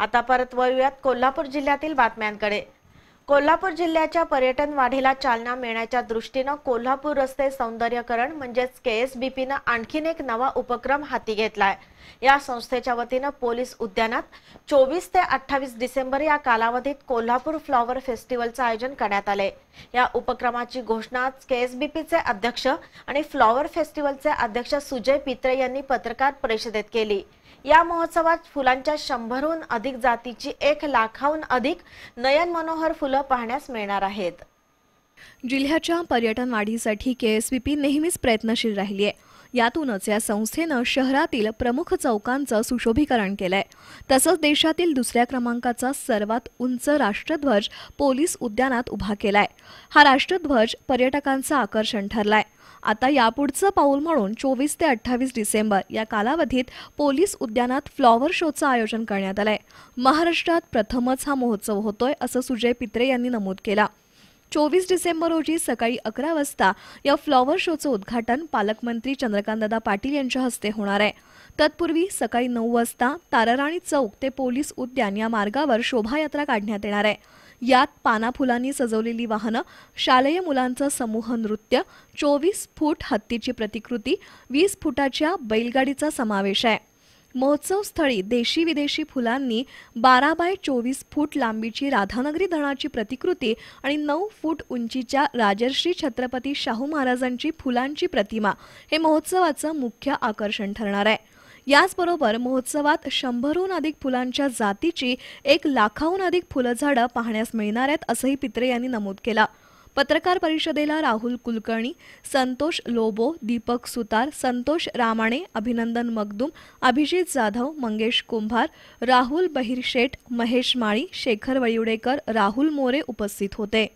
आता परत वळूयात कोल्हापूर जिल्ह्यातील बातम्यांकडे कोल्हापूर जिल्ह्याच्या पर्यटन वाढीला चालना मिळण्याच्या दृष्टीनं कोल्हापूर रस्ते सौंदर्यकरण म्हणजेच के एस बी पीनं आणखीन एक नवा उपक्रम हाती घेतलाय या संस्थेच्या वतीनं पोलीस उद्यानात चोवीस ते अठ्ठावीस डिसेंबर या कालावधीत कोल्हापूर फ्लॉवर फेस्टिवलचं आयोजन करण्यात आले या उपक्रमाची घोषणा के एस बी पीचे अध्यक्ष आणि फ्लॉवर फेस्टिवलचे अध्यक्ष सुजय पित्रे यांनी पत्रकार परिषदेत केली या महोत्सवात फुलांच्या शंभरहून अधिक जातीची एक लाखाहून अधिक नयन मनोहर फुलं पाहण्यास मिळणार आहेत जिल्ह्याच्या पर्यटन वाढीसाठी के नेहमीच प्रयत्नशील राहिली आहे यातूनच या संस्थेनं शहरातील प्रमुख चौकांचं सुशोभीकरण केलंय तसंच देशातील दुसऱ्या क्रमांकाचा सर्वात उंच राष्ट्रध्वज पोलीस उद्यानात उभा केलाय हा राष्ट्रध्वज पर्यटकांचं आकर्षण ठरलाय आता यापुढचं पाऊल म्हणून चोवीस ते अठ्ठावीस डिसेंबर या कालावधीत पोलीस उद्यानात फ्लॉवर शोचं आयोजन करण्यात आलंय महाराष्ट्रात प्रथमच हा महोत्सव होतोय असं सुजय पित्रे यांनी नमूद केला चोवीस डिसेंबर रोजी सकाळी अकरा वाजता या फ्लॉवर शोचं उद्घाटन पालकमंत्री चंद्रकांतदा पाटील यांच्या हस्ते होणार आहे तत्पूर्वी सकाळी नऊ वाजता ताराराणी चौक ते पोलीस उद्यान या मार्गावर शोभायात्रा काढण्यात येणार आहे यात पानाफुलांनी सजवलेली वाहनं शालेय मुलांचं समूह नृत्य चोवीस फूट हत्तीची प्रतिकृती वीस फुटाच्या बैलगाडीचा समावेश आहे स्थळी देशी विदेशी फुलांनी बारा बाय चोवीस फूट लांबीची राधानगरी धणाची प्रतिकृती आणि नऊ फूट उंचीच्या राजर्षी छत्रपती शाहू महाराजांची फुलांची प्रतिमा हे महोत्सवाचं मुख्य आकर्षण ठरणार आहे याचबरोबर महोत्सवात शंभरहून अधिक फुलांच्या जातीची एक लाखाहून अधिक फुलझाडं पाहण्यास मिळणार आहेत असंही पित्रे यांनी नमूद केलं पत्रकार परिषदेला राहुल कुलकर्णी संतोष लोबो दीपक सुतार संतोष रामाणे अभिनंदन मगदूम अभिजित जाधव मंगेश कुंभार राहुल बहिरशेठ महेश माळी शेखर वळिवडेकर राहुल मोरे उपस्थित होते